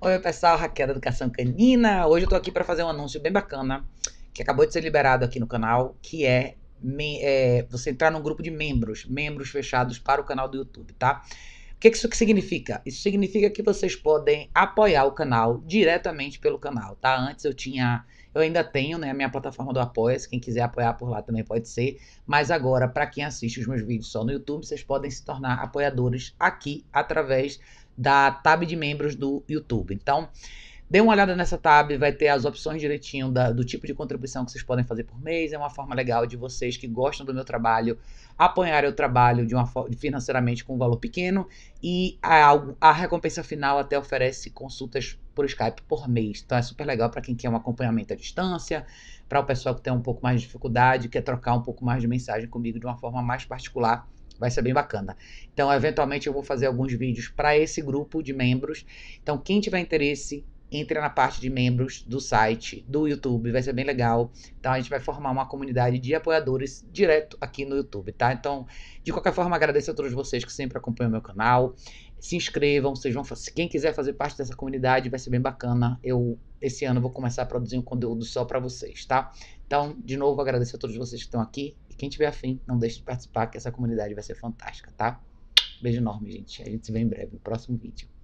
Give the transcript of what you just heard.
Oi, pessoal, Raquel da Educação Canina. Hoje eu tô aqui para fazer um anúncio bem bacana que acabou de ser liberado aqui no canal, que é, é você entrar num grupo de membros, membros fechados para o canal do YouTube, tá? O que isso que significa? Isso significa que vocês podem apoiar o canal diretamente pelo canal, tá? Antes eu tinha, eu ainda tenho, né, a minha plataforma do Apoia-se, quem quiser apoiar por lá também pode ser, mas agora para quem assiste os meus vídeos só no YouTube, vocês podem se tornar apoiadores aqui através da tab de membros do YouTube. Então, Dê uma olhada nessa tab, vai ter as opções direitinho da, do tipo de contribuição que vocês podem fazer por mês. É uma forma legal de vocês que gostam do meu trabalho apoiarem o trabalho de uma, financeiramente com um valor pequeno e a, a recompensa final até oferece consultas por Skype por mês. Então é super legal para quem quer um acompanhamento à distância, para o pessoal que tem um pouco mais de dificuldade, quer trocar um pouco mais de mensagem comigo de uma forma mais particular vai ser bem bacana. Então, eventualmente, eu vou fazer alguns vídeos para esse grupo de membros. Então, quem tiver interesse, entra na parte de membros do site, do YouTube, vai ser bem legal. Então a gente vai formar uma comunidade de apoiadores direto aqui no YouTube, tá? Então, de qualquer forma, agradeço a todos vocês que sempre acompanham meu canal. Se inscrevam, sejam, quem quiser fazer parte dessa comunidade vai ser bem bacana. Eu esse ano vou começar a produzir um conteúdo só para vocês, tá? Então, de novo, agradeço a todos vocês que estão aqui. E quem tiver afim, não deixe de participar, que essa comunidade vai ser fantástica, tá? Beijo enorme, gente. A gente se vê em breve no próximo vídeo.